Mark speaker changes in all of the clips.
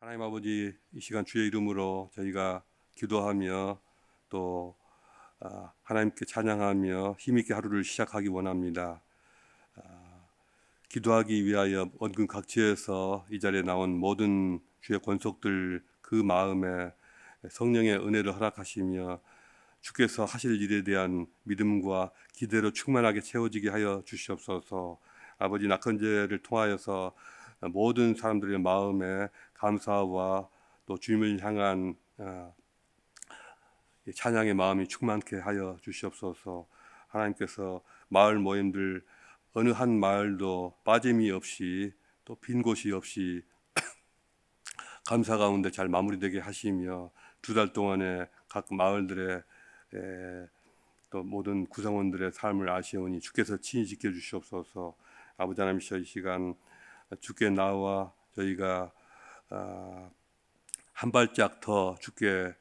Speaker 1: 하나님 아버지 이 시간 주의 이름으로 저희가 기도하며 또 아, 하나님께 찬양하며 힘있게 하루를 시작하기 원합니다. 아, 기도하기 위하여 언근 각지에서 이 자리에 나온 모든 주의 권속들 그 마음에 성령의 은혜를 허락하시며 주께서 하실 일에 대한 믿음과 기대로 충만하게 채워지게 하여 주시옵소서. 아버지 낙헌제를 통하여서 모든 사람들의 마음에 감사와 또 주님을 향한 어, 찬양의 마음이 충만케 하여 주시옵소서. 하나님께서 마을 모임들 어느 한 마을도 빠짐이 없이 또 빈 곳이 없이 감사 가운데 잘 마무리되게 하시며 두 달 동안에 각 마을들의 에, 또 모든 구성원들의 삶을 아시오니 주께서 친히 지켜 주시옵소서. 아버지 하나님 이 시간 주께 나와 저희가 아, 한 발짝 더 주께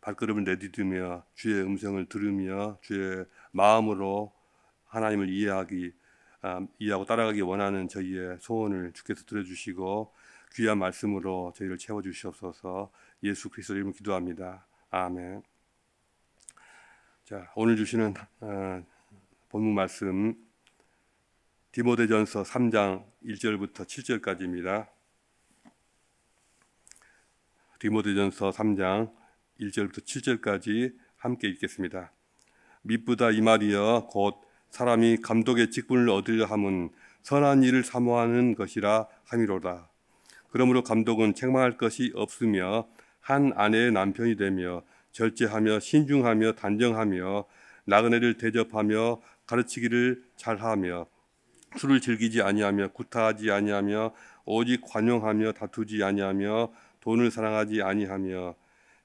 Speaker 1: 발걸음을 내디디며 주의 음성을 들으며 주의 마음으로 하나님을 이해하기 아, 이해하고 따라가기 원하는 저희의 소원을 주께서 들어주시고 귀한 말씀으로 저희를 채워주시옵소서 예수 그리스도 이름 기도합니다 아멘 자 오늘 주시는 어, 본문 말씀 디모데전서 3장 1절부터 7절까지입니다. 디모데전서 3장 1절부터 7절까지 함께 읽겠습니다. 미쁘다 이 말이여 곧 사람이 감독의 직분을 얻으려 함은 선한 일을 사모하는 것이라 함이로다. 그러므로 감독은 책망할 것이 없으며 한 아내의 남편이 되며 절제하며 신중하며 단정하며 나그네를 대접하며 가르치기를 잘하며 술을 즐기지 아니하며 구타하지 아니하며 오직 관용하며 다투지 아니하며 돈을 사랑하지 아니하며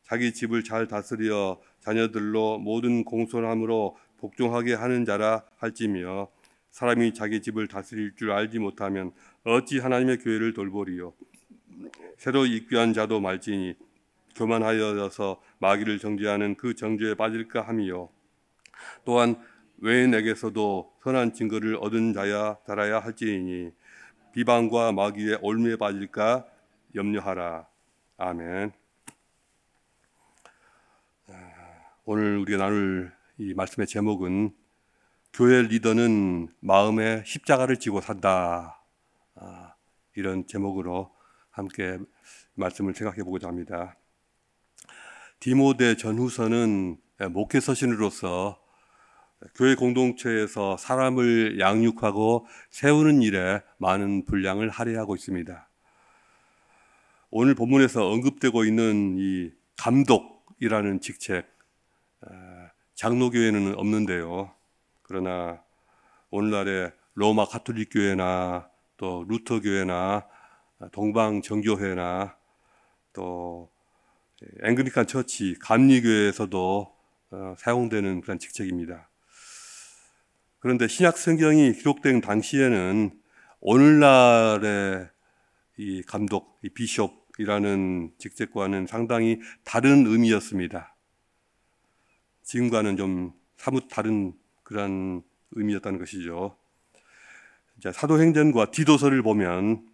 Speaker 1: 자기 집을 잘 다스려 자녀들로 모든 공손함으로 복종하게 하는 자라 할지며 사람이 자기 집을 다스릴 줄 알지 못하면 어찌 하나님의 교회를 돌보리요 새로 입교한 자도 말지니 교만하여서 마귀를 정죄하는 그 정죄에 빠질까 함이요 또한 외인에게서도 선한 증거를 얻은 자야 달아야 할지니 비방과 마귀의 올무에 빠질까 염려하라. 아멘. 아, 오늘 우리가 나눌 이 말씀의 제목은 교회 리더는 마음의 십자가를 지고 산다. 아, 이런 제목으로 함께 말씀을 생각해 보고자 합니다. 디모데 전후서는 목회 서신으로서 교회 공동체에서 사람을 양육하고 세우는 일에 많은 분량을 할애하고 있습니다. 오늘 본문에서 언급되고 있는 이 감독이라는 직책, 장로교회는 없는데요. 그러나 오늘날의 로마 가톨릭 교회나 또 루터 교회나 동방 정교회나 또 앵그리칸 처치 감리교회에서도 어, 사용되는 그런 직책입니다. 그런데 신약 성경이 기록된 당시에는 오늘날의 이 감독, 이 비숍이라는 직책과는 상당히 다른 의미였습니다. 지금과는 좀 사뭇 다른 그런 의미였다는 것이죠. 사도행전과 디도서를 보면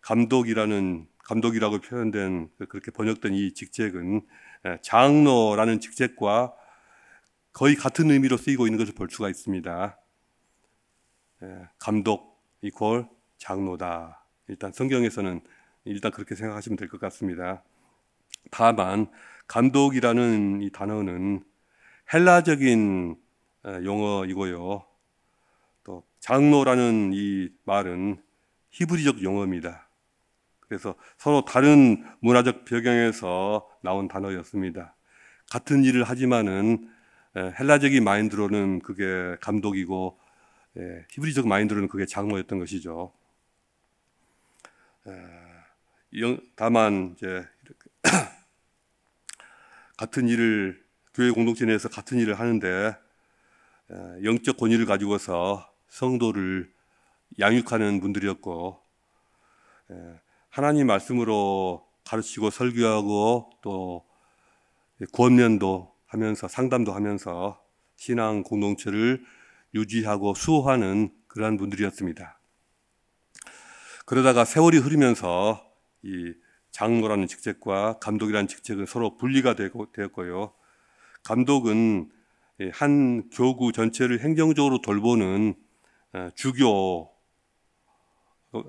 Speaker 1: 감독이라는 감독이라고 표현된 그 그렇게 번역된 이 직책은 예, 장로라는 직책과 거의 같은 의미로 쓰이고 있는 것을 볼 수가 있습니다. 예, 감독 이퀄 장로다. 일단 성경에서는 일단 그렇게 생각하시면 될 것 같습니다. 다만 감독이라는 이 단어는 헬라적인 용어이고요. 또 장로라는 이 말은 히브리적 용어입니다. 그래서 서로 다른 문화적 배경에서 나온 단어였습니다. 같은 일을 하지만은 헬라적인 마인드로는 그게 감독이고 예, 히브리적 마인드로는 그게 장모였던 것이죠. 예, 다만 이제 같은 일을 교회 공동체 내에서 같은 일을 하는데 예, 영적 권위를 가지고서 성도를 양육하는 분들이었고 하나님 말씀으로 가르치고 설교하고 또 구원년도 하면서 상담도 하면서 신앙 공동체를 유지하고 수호하는 그러한 분들이었습니다. 그러다가 세월이 흐르면서 이 장로라는 직책과 감독이라는 직책은 서로 분리가 되고, 되었고요. 감독은 한 교구 전체를 행정적으로 돌보는 어, 주교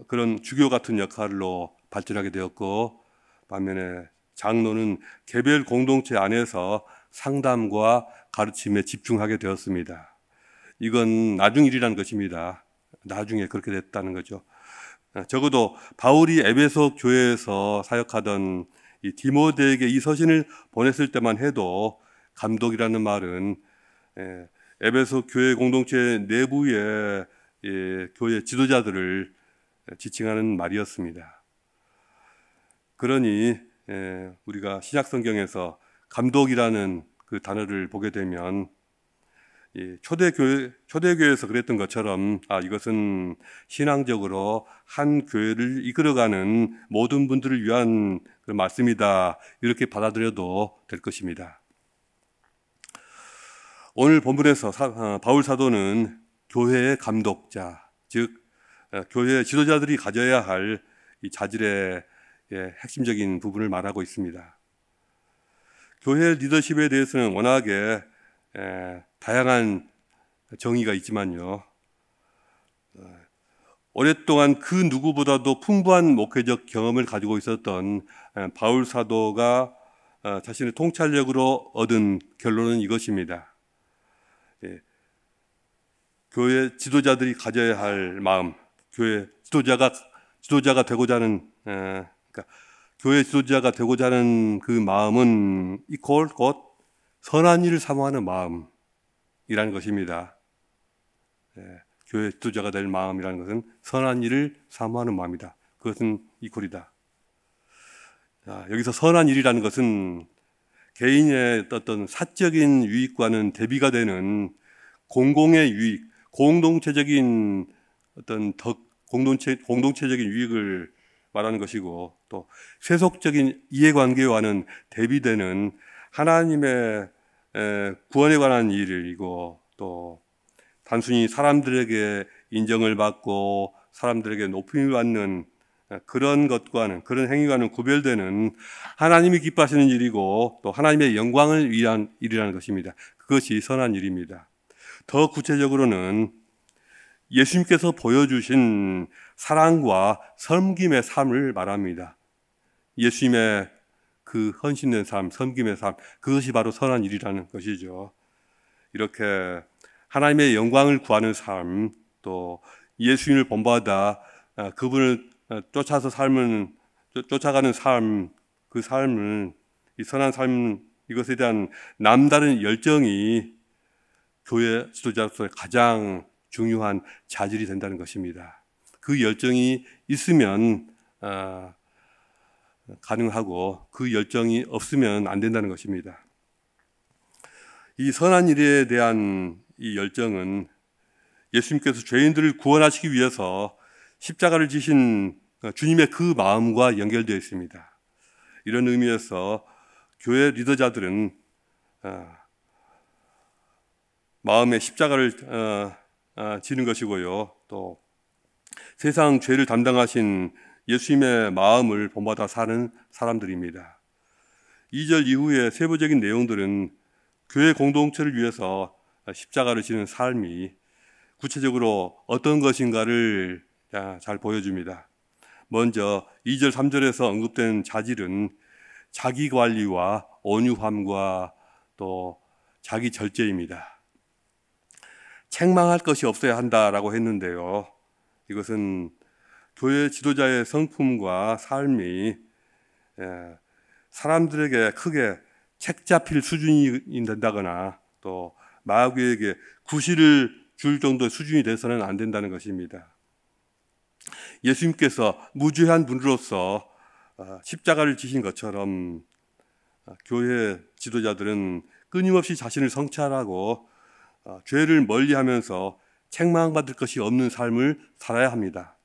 Speaker 1: 그런 주교 같은 역할로 발전하게 되었고 반면에 장로는 개별 공동체 안에서 상담과 가르침에 집중하게 되었습니다. 이건 나중 일이라는 것입니다. 나중에 그렇게 됐다는 거죠. 어, 적어도 바울이 에베소 교회에서 사역하던 이 디모데에게 이 서신을 보냈을 때만 해도 감독이라는 말은 예, 에베소 교회 공동체 내부의 예, 교회 지도자들을 예, 지칭하는 말이었습니다. 그러니 우리가 신약 성경에서 감독이라는 그 단어를 보게 되면 초대교회, 초대교회에서 그랬던 것처럼 아, 이것은 신앙적으로 한 교회를 이끌어가는 모든 분들을 위한 그 말씀이다. 이렇게 받아들여도 될 것입니다. 오늘 본문에서 어, 바울 사도는 교회의 감독자, 즉, 어, 교회 지도자들이 가져야 할이 자질의 예, 핵심적인 부분을 말하고 있습니다. 교회 리더십에 대해서는 워낙에 에, 예, 다양한 정의가 있지만요. 어, 오랫동안 그 누구보다도 풍부한 목회적 경험을 가지고 있었던 예, 바울 사도가 어, 자신의 통찰력으로 얻은 결론은 이것입니다. 예, 교회 지도자들이 가져야 할 마음, 교회 지도자가 지도자가 되고자 하는 에, 예, 그러니까 교회 지도자가 되고자 하는 그 마음은 이퀄 곧 선한 일을 사모하는 마음이라는 것입니다. 예, 교회 주자가 될 마음이라는 것은 선한 일을 사모하는 마음이다. 그것은 이퀄이다. 자, 여기서 선한 일이라는 것은 개인의 어떤 사적인 유익과는 대비가 되는 공공의 유익, 공동체적인 어떤 덕, 공동체, 공동체적인 유익을 말하는 것이고 또 세속적인 이해관계와는 대비되는 하나님의 구원에 관한 일이고 또 단순히 사람들에게 인정을 받고 사람들에게 높임을 받는 그런 것과는 그런 행위와는 구별되는 하나님이 기뻐하시는 일이고 또 하나님의 영광을 위한 일이라는 것입니다. 그것이 선한 일입니다. 더 구체적으로는 예수님께서 보여주신 사랑과 섬김의 삶을 말합니다. 예수님의 그 헌신의 삶, 섬김의 삶, 그것이 바로 선한 일이라는 것이죠. 이렇게 하나님의 영광을 구하는 삶, 또 예수님을 본받아 아, 그분을 아, 쫓아서 삶은 쫓아가는 삶, 그 삶을 이 선한 삶 이것에 대한 남다른 열정이 교회 지도자로서의 가장 중요한 자질이 된다는 것입니다. 그 열정이 있으면 어, 가능하고 그 열정이 없으면 안 된다는 것입니다. 이 선한 일에 대한 이 열정은 예수님께서 죄인들을 구원하시기 위해서 십자가를 지신 주님의 그 마음과 연결되어 있습니다. 이런 의미에서 교회 리더자들은 어, 마음에 십자가를 어, 어, 지는 것이고요. 또 세상 죄를 담당하신 예수님의 마음을 본받아 사는 사람들입니다. 2절 이후에 세부적인 내용들은 교회 공동체를 위해서 십자가를 지는 삶이 구체적으로 어떤 것인가를 잘 보여줍니다. 먼저 2절, 3절에서 언급된 자질은 자기 관리와 온유함과 또 자기 절제입니다. 책망할 것이 없어야 한다라 했는데요. 이것은 교회 지도자의 성품과 삶이 예, 사람들에게 크게 책 잡힐 수준이 된다거나 또 마귀에게 구실을 줄 정도의 수준이 돼서는 안 된다는 것입니다. 예수님께서 무죄한 분으로서 어, 십자가를 지신 것처럼 어, 교회 지도자들은 끊임없이 자신을 성찰하고 어, 죄를 멀리하면서 책망받을 것이 없는 삶을 살아야 합니다.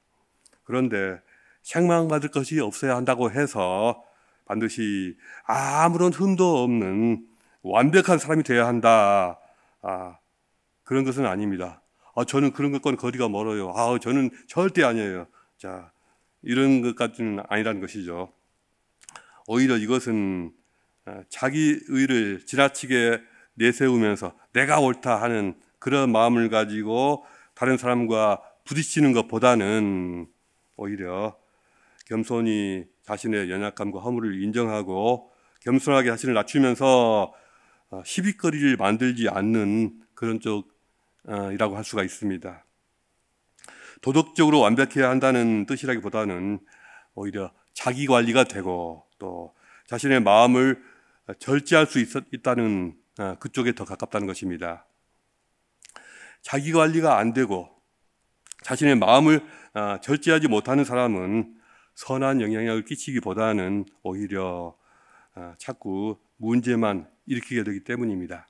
Speaker 1: 그런데 책망받을 것이 없어야 한다고 해서 반드시 아무런 흠도 없는 완벽한 사람이 되어야 한다. 아, 그런 것은 아닙니다. 아, 저는 그런 것과는 거리가 멀어요. 아, 저는 절대 아니에요. 자, 이런 것까지는 아니라는 것이죠. 오히려 이것은 아, 자기 의를 지나치게 내세우면서 내가 옳다 하는 그런 마음을 가지고 다른 사람과 부딪히는 것보다는 오히려 겸손히 자신의 연약함과 허물을 인정하고 겸손하게 자신을 낮추면서 어, 시비거리를 만들지 않는 그런 쪽이라고 어, 할 수가 있습니다. 도덕적으로 완벽해야 한다는 뜻이라기보다는 오히려 자기 관리가 되고 또 자신의 마음을 절제할 수 있, 다는 어, 그쪽에 더 가깝다는 것입니다. 자기 관리가 안 되고 자신의 마음을 아, 절제하지 못하는 사람은 선한 영향력을 끼치기보다는 오히려 아, 자꾸 문제만 일으키게 되기 때문입니다.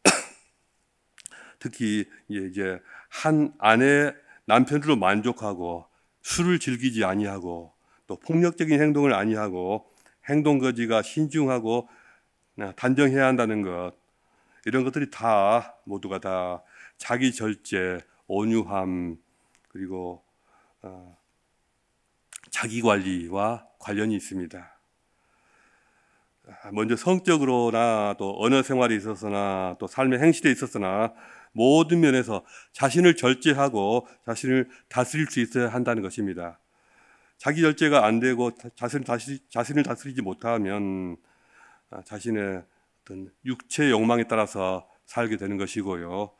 Speaker 1: 특히 이제 한 아내 남편으로 만족하고 술을 즐기지 아니하고 또 폭력적인 행동을 아니하고 행동 거지가 신중하고 아, 단정해야 한다는 것 이런 것들이 다 모두가 다 자기 절제, 온유함, 그리고 어, 자기 관리와 관련이 있습니다. 아, 먼저 성적으로나 또 언어 생활에 있어서나 또 삶의 행실에 있어서나 모든 면에서 자신을 절제하고 자신을 다스릴 수 있어야 한다는 것입니다. 자기 절제가 안 되고 자신을, 다시, 자신을 다스리지 못하면 아, 자신의 어떤 육체 욕망에 따라서 살게 되는 것이고요.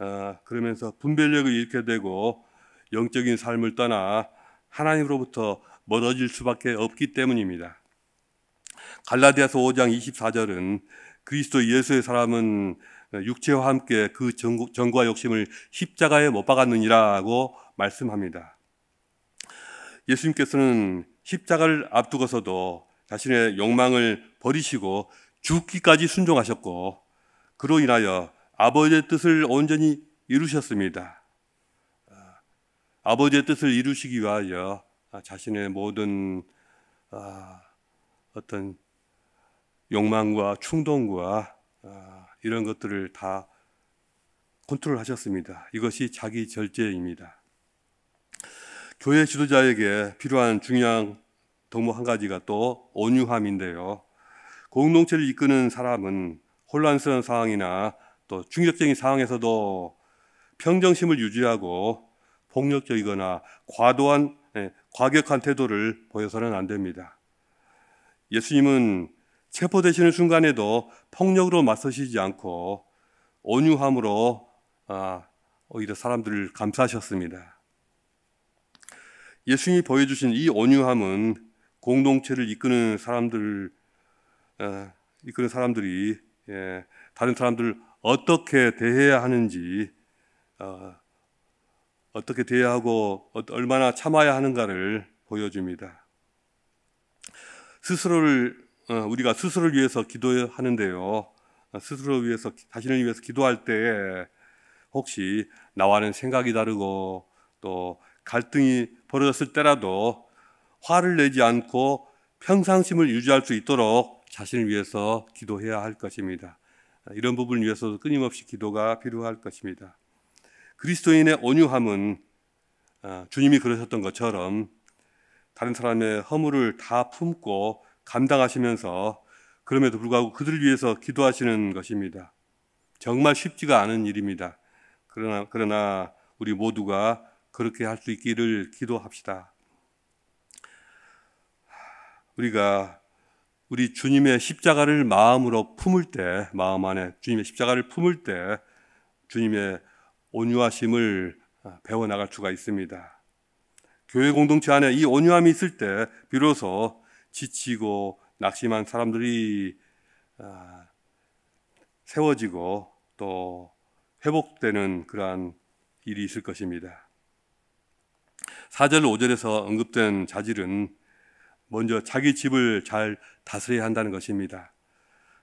Speaker 1: 아, 그러면서 분별력을 잃게 되고 영적인 삶을 떠나 하나님으로부터 멀어질 수밖에 없기 때문입니다. 갈라디아서 5장 24절은 그리스도 예수의 사람은 육체와 함께 그 정과 욕심을 십자가에 못 박았느니라고 말씀합니다. 예수님께서는 십자가를 앞두고서도 자신의 욕망을 버리시고 죽기까지 순종하셨고 그로 인하여 아버지의 뜻을 온전히 이루셨습니다. 아버지의 뜻을 이루시기 위하여 아, 자신의 모든 아, 어떤 욕망과 충동과 아, 이런 것들을 다 컨트롤하셨습니다. 이것이 자기 절제입니다. 교회 지도자에게 필요한 중요한 덕목 한 가지가 또 온유함인데요. 공동체를 이끄는 사람은 혼란스러운 상황이나 또 충격적인 상황에서도 평정심을 유지하고 폭력적이거나 과도한 예, 과격한 태도를 보여서는 안 됩니다. 예수님은 체포되시는 순간에도 폭력으로 맞서시지 않고 온유함으로 아, 오히려 사람들을 감싸셨습니다. 예수님이 보여주신 이 온유함은 공동체를 이끄는 사람들 이끄는 사람들이 예, 다른 사람들 어떻게 대해야 하는지 어, 어떻게 돼야 하고 어, 얼마나 참아야 하는가를 보여줍니다. 스스로를 어, 우리가 스스로를 위해서 기도하는데요. 아, 스스로 위해서 자신을 위해서 기도할 때 혹시 나와는 생각이 다르고 또 갈등이 벌어졌을 때라도 화를 내지 않고 평상심을 유지할 수 있도록 자신을 위해서 기도해야 할 것입니다. 아, 이런 부분을 위해서도 끊임없이 기도가 필요할 것입니다. 그리스도인의 온유함은 어, 주님이 그러셨던 것처럼 다른 사람의 허물을 다 품고 감당하시면서 그럼에도 불구하고 그들을 위해서 기도하시는 것입니다. 정말 쉽지가 않은 일입니다. 그러나, 그러나 우리 모두가 그렇게 할 수 있기를 기도합시다. 우리가 우리 주님의 십자가를 마음으로 품을 때, 마음 안에 주님의 십자가를 품을 때, 주님의 온유하심을 어, 배워나갈 수가 있습니다. 교회 공동체 안에 이 온유함이 있을 때 비로소 지치고 낙심한 사람들이 어, 세워지고 또 회복되는 그러한 일이 있을 것입니다. 4절 5절에서 언급된 자질은 먼저 자기 집을 잘 다스려야 한다는 것입니다.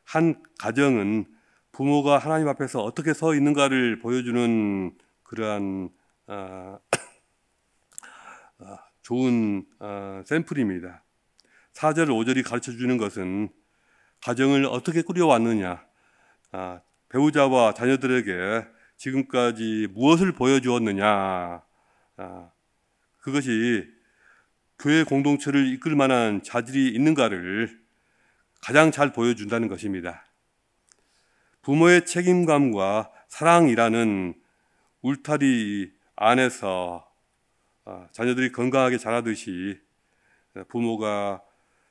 Speaker 1: 한 가정은 부모가 하나님 앞에서 어떻게 서 있는가를 보여주는 그러한 아, 아 좋은 아, 샘플입니다. 4절, 5절이 가르쳐 주는 것은 가정을 어떻게 꾸려왔느냐, 아, 배우자와 자녀들에게 지금까지 무엇을 보여주었느냐, 아, 그것이 교회 공동체를 이끌 만한 자질이 있는가를 가장 잘 보여준다는 것입니다. 부모의 책임감과 사랑이라는 울타리 안에서 아, 자녀들이 건강하게 자라듯이 어, 부모가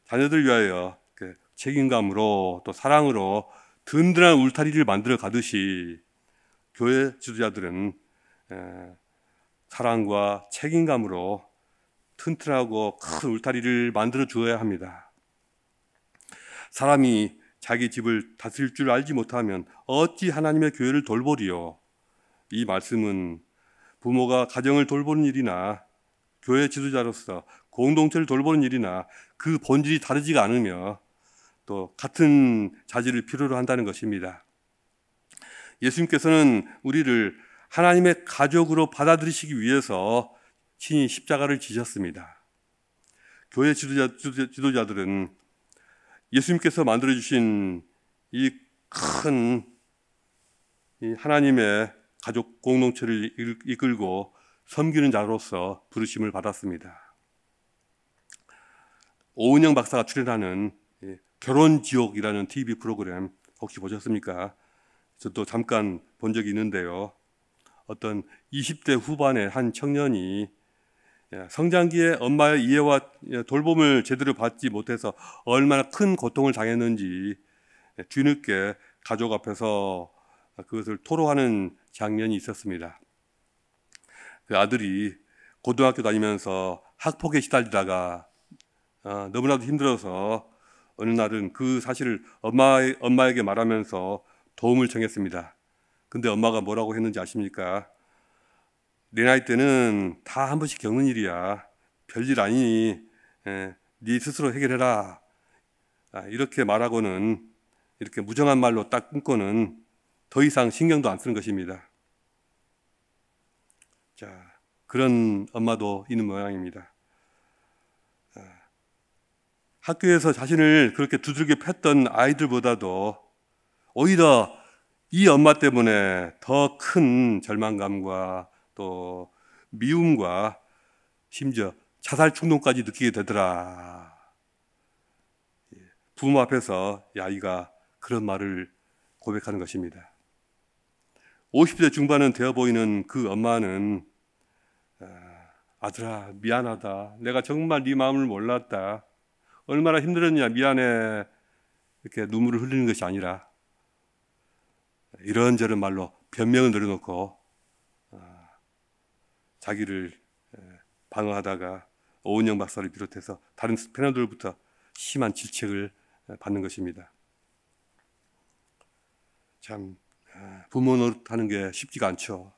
Speaker 1: 자녀들 위하여 그 책임감으로 또 사랑으로 든든한 울타리를 만들어 가듯이 교회 지도자들은 사랑과 책임감으로 튼튼하고 큰 울타리를 만들어 주어야 합니다. 사람이 자기 집을 다스릴 줄 알지 못하면 어찌 하나님의 교회를 돌보리요? 이 말씀은 부모가 가정을 돌보는 일이나 교회 지도자로서 공동체를 돌보는 일이나 그 본질이 다르지가 않으며 또 같은 자질을 필요로 한다는 것입니다. 예수님께서는 우리를 하나님의 가족으로 받아들이시기 위해서 신이 십자가를 지셨습니다. 교회 지도자, 들은 예수님께서 만들어주신 이 큰 하나님의 가족 공동체를 이끌고 섬기는 자로서 부르심을 받았습니다. 오은영 박사가 출연하는 결혼 지옥이라는 TV 프로그램 혹시 보셨습니까? 저도 잠깐 본 적이 있는데요. 어떤 20대 후반의 한 청년이 예, 성장기에 엄마의 이해와 예, 돌봄을 제대로 받지 못해서 얼마나 큰 고통을 당했는지 예, 뒤늦게 가족 앞에서 그것을 토로하는 장면이 있었습니다. 그 아들이 고등학교 다니면서 학폭에 시달리다가 어, 너무나도 힘들어서 어느 날은 그 사실을 엄마의, 엄마에게 말하면서 도움을 청했습니다. 근데 엄마가 뭐라고 했는지 아십니까? 내 나이 때는 다 한 번씩 겪는 일이야. 별일 아니니 에, 예, 네 스스로 해결해라. 아, 이렇게 말하고는 이렇게 무정한 말로 딱 끊고는 더 이상 신경도 안 쓰는 것입니다. 자, 그런 엄마도 있는 모양입니다. 아, 학교에서 자신을 그렇게 두들겨 팼던 아이들보다도 오히려 이 엄마 때문에 더 큰 절망감과 또 미움과 심지어 자살 충동까지 느끼게 되더라. 예, 부모 앞에서 아이가 그런 말을 고백하는 것입니다. 50대 중반은 되어 보이는 그 엄마는 아, 아들아 미안하다. 내가 정말 네 마음을 몰랐다. 얼마나 힘들었냐 미안해. 이렇게 눈물을 흘리는 것이 아니라 이런저런 말로 변명을 늘어놓고 자기를 방어하다가 오은영 박사를 비롯해서 다른 스페너들부터 심한 질책을 받는 것입니다. 참 부모 노릇하는 게 쉽지가 않죠.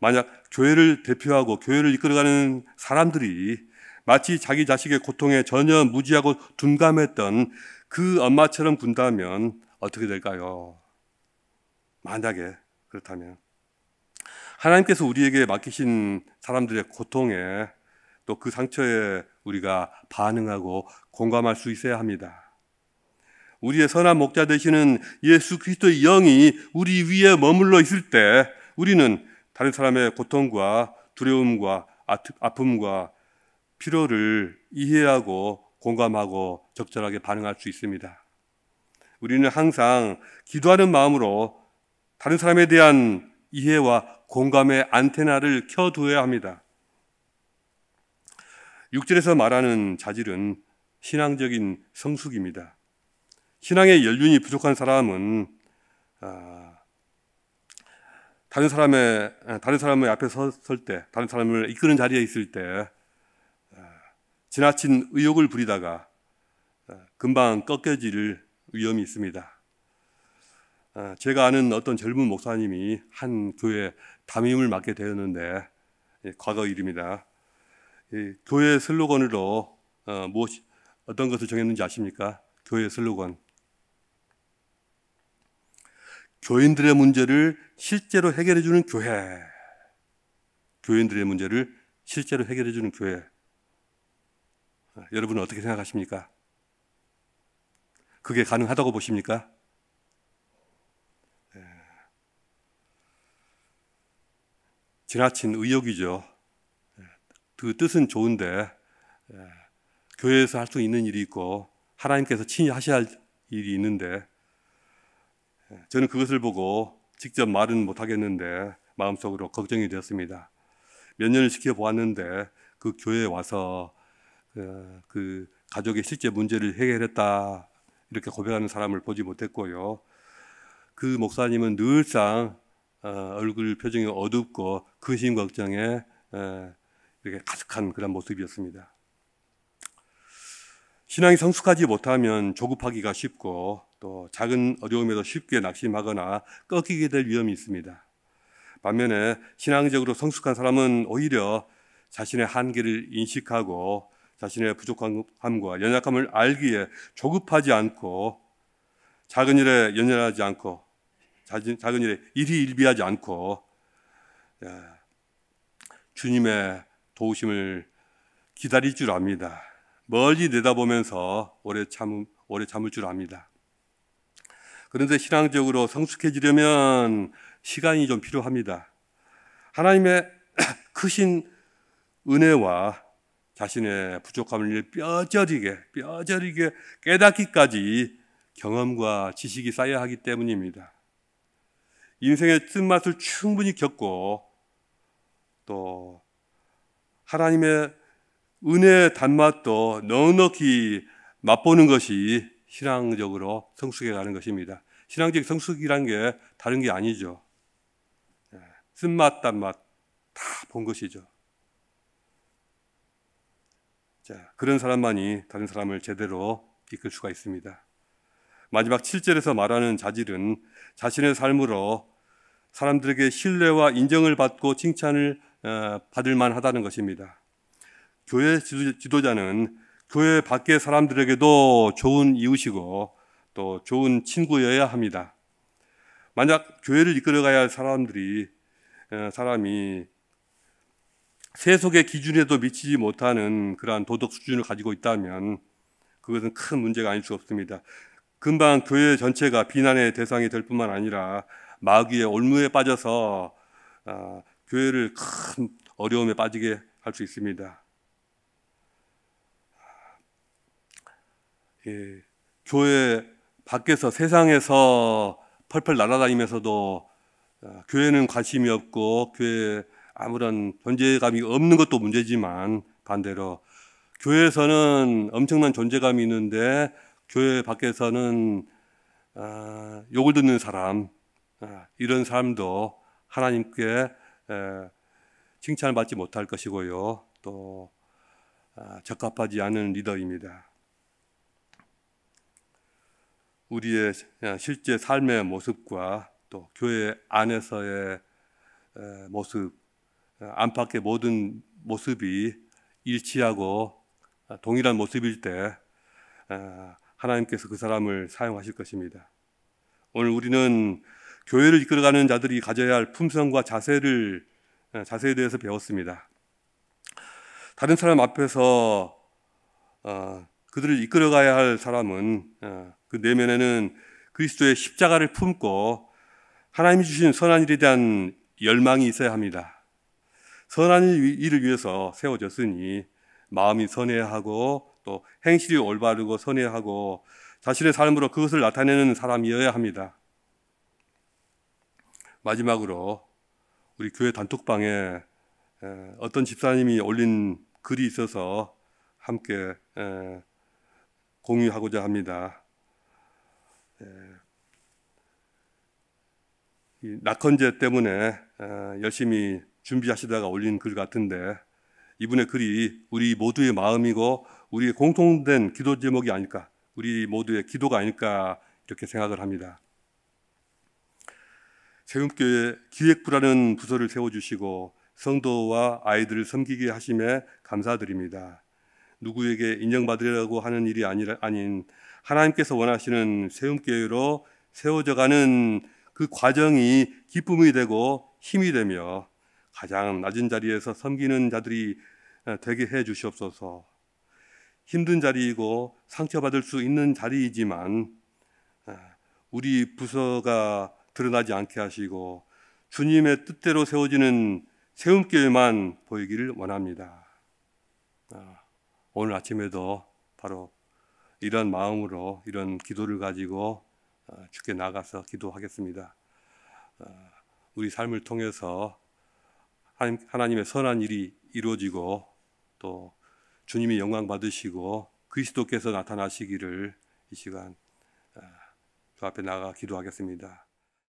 Speaker 1: 만약 교회를 대표하고 교회를 이끌어가는 사람들이 마치 자기 자식의 고통에 전혀 무지하고 둔감했던 그 엄마처럼 군다면 어떻게 될까요? 만약에 그렇다면 하나님께서 우리에게 맡기신 사람들의 고통에 또 그 상처에 우리가 반응하고 공감할 수 있어야 합니다. 우리의 선한 목자 되시는 예수 그리스도의 영이 우리 위에 머물러 있을 때 우리는 다른 사람의 고통과 두려움과 아픔과 필요를 이해하고 공감하고 적절하게 반응할 수 있습니다. 우리는 항상 기도하는 마음으로 다른 사람에 대한 이해와 공감의 안테나를 켜두어야 합니다. 육절에서 말하는 자질은 신앙적인 성숙입니다. 신앙의 연륜이 부족한 사람은 아, 다른 사람의 아, 다른 사람의 앞에 섰을 때, 다른 사람을 이끄는 자리에 있을 때 아, 지나친 의욕을 부리다가 금방 꺾여질 위험이 있습니다. 어, 제가 아는 어떤 젊은 목사님이 한 교회 담임을 맡게 되었는데 예, 과거 일입니다. 교회 슬로건으로 어, 무엇 어떤 것을 정했는지 아십니까? 교회 슬로건. 교인들의 문제를 실제로 해결해 주는 교회. 교인들의 문제를 실제로 해결해 주는 교회. 어, 여러분은 어떻게 생각하십니까? 그게 가능하다고 보십니까? 지나친 의욕이죠. 그 뜻은 좋은데 예, 교회에서 할 수 있는 일이 있고 하나님께서 친히 하셔야 할 일이 있는데 예, 저는 그것을 보고 직접 말은 못하겠는데 마음속으로 걱정이 되었습니다. 몇 년을 지켜보았는데 그 교회에 와서 어, 그 가족의 실제 문제를 해결했다 이렇게 고백하는 사람을 보지 못했고요. 그 목사님은 늘상 어, 얼굴 표정이 어둡고 근심 걱정에 어, 이렇게 가득한 그런 모습이었습니다. 신앙이 성숙하지 못하면 조급하기가 쉽고 또 작은 어려움에도 쉽게 낙심하거나 꺾이게 될 위험이 있습니다. 반면에 신앙적으로 성숙한 사람은 오히려 자신의 한계를 인식하고 자신의 부족함과 연약함을 알기에 조급하지 않고 작은 일에 연연하지 않고 작은, 작은 일에 일이 일비하지 않고 예, 주님의 도우심을 기다릴 줄 압니다. 멀리 내다보면서 오래 참 오래 참을 줄 압니다. 그런데 신앙적으로 성숙해지려면 시간이 좀 필요합니다. 하나님의 크신 은혜와 자신의 부족함을 뼈저리게 뼈저리게 깨닫기까지 경험과 지식이 쌓여야 하기 때문입니다. 인생의 쓴맛을 충분히 겪고 또 하나님의 은혜의 단맛도 넉넉히 맛보는 것이 신앙적으로 성숙해 가는 것입니다. 신앙적 성숙이란 게 다른 게 아니죠. 예, 쓴맛, 단맛 다 본 것이죠. 자, 그런 사람만이 다른 사람을 제대로 이끌 수가 있습니다. 마지막 7절에서 말하는 자질은 자신의 삶으로 사람들에게 신뢰와 인정을 받고 칭찬을 어, 받을 만하다는 것입니다. 교회 지도자는 교회 밖의 사람들에게도 좋은 이웃이고 또 좋은 친구여야 합니다. 만약 교회를 이끌어가야 할 사람들이 어, 사람이 세속의 기준에도 미치지 못하는 그러한 도덕 수준을 가지고 있다면 그것은 큰 문제가 아닐 수 없습니다. 금방 교회 전체가 비난의 대상이 될 뿐만 아니라 마귀의 올무에 빠져서 어, 교회를 큰 어려움에 빠지게 할 수 있습니다. 예, 교회 밖에서 세상에서 펄펄 날아다니면서도 어, 교회는 관심이 없고 교회 아무런 존재감이 없는 것도 문제지만 반대로 교회에서는 엄청난 존재감이 있는데 교회 밖에서는 아, 욕을 듣는 사람 아, 이런 사람도 하나님께 에, 칭찬을 받지 못할 것이고요. 또 아, 적합하지 않은 리더입니다. 우리의 실제 삶의 모습과 또 교회 안에서의 에, 모습 안팎의 모든 모습이 일치하고 동일한 모습일 때 에, 하나님께서 그 사람을 사용하실 것입니다. 오늘 우리는 교회를 이끌어가는 자들이 가져야 할 품성과 자세를 어, 자세에 대해서 배웠습니다. 다른 사람 앞에서 어, 그들을 이끌어가야 할 사람은 어, 그 내면에는 그리스도의 십자가를 품고 하나님이 주신 선한 일에 대한 열망이 있어야 합니다. 선한 일을 위해서 세워졌으니 마음이 선해 하고 또 행실이 올바르고 선의하고 자신의 삶으로 그것을 나타내는 사람이어야 합니다. 마지막으로 우리 교회 단톡방에 어떤 집사님이 올린 글이 있어서 함께 공유하고자 합니다. 낙헌제 때문에 열심히 준비하시다가 올린 글 같은데 이분의 글이 우리 모두의 마음이고 우리의 공통된 기도 제목이 아닐까, 우리 모두의 기도가 아닐까 이렇게 생각을 합니다. 세움교회 기획부라는 부서를 세워주시고 성도와 아이들을 섬기게 하심에 감사드립니다. 누구에게 인정받으려고 하는 일이 아니라, 아닌 하나님께서 원하시는 세움교회로 세워져가는 그 과정이 기쁨이 되고 힘이 되며 가장 낮은 자리에서 섬기는 자들이 어, 되게 해 주시옵소서. 힘든 자리이고 상처받을 수 있는 자리이지만 아, 우리 부서가 드러나지 않게 하시고 주님의 뜻대로 세워지는 세움길만 보이기를 원합니다. 아, 오늘 아침에도 바로 이런 마음으로 이런 기도를 가지고 아, 주께 나가서 기도하겠습니다. 우리 삶을 통해서 하나님의 선한 일이 이루어지고 또 주님이 영광 받으시고 그리스도께서 나타나시기를 이 시간 아, 주 앞에 나가 기도하겠습니다.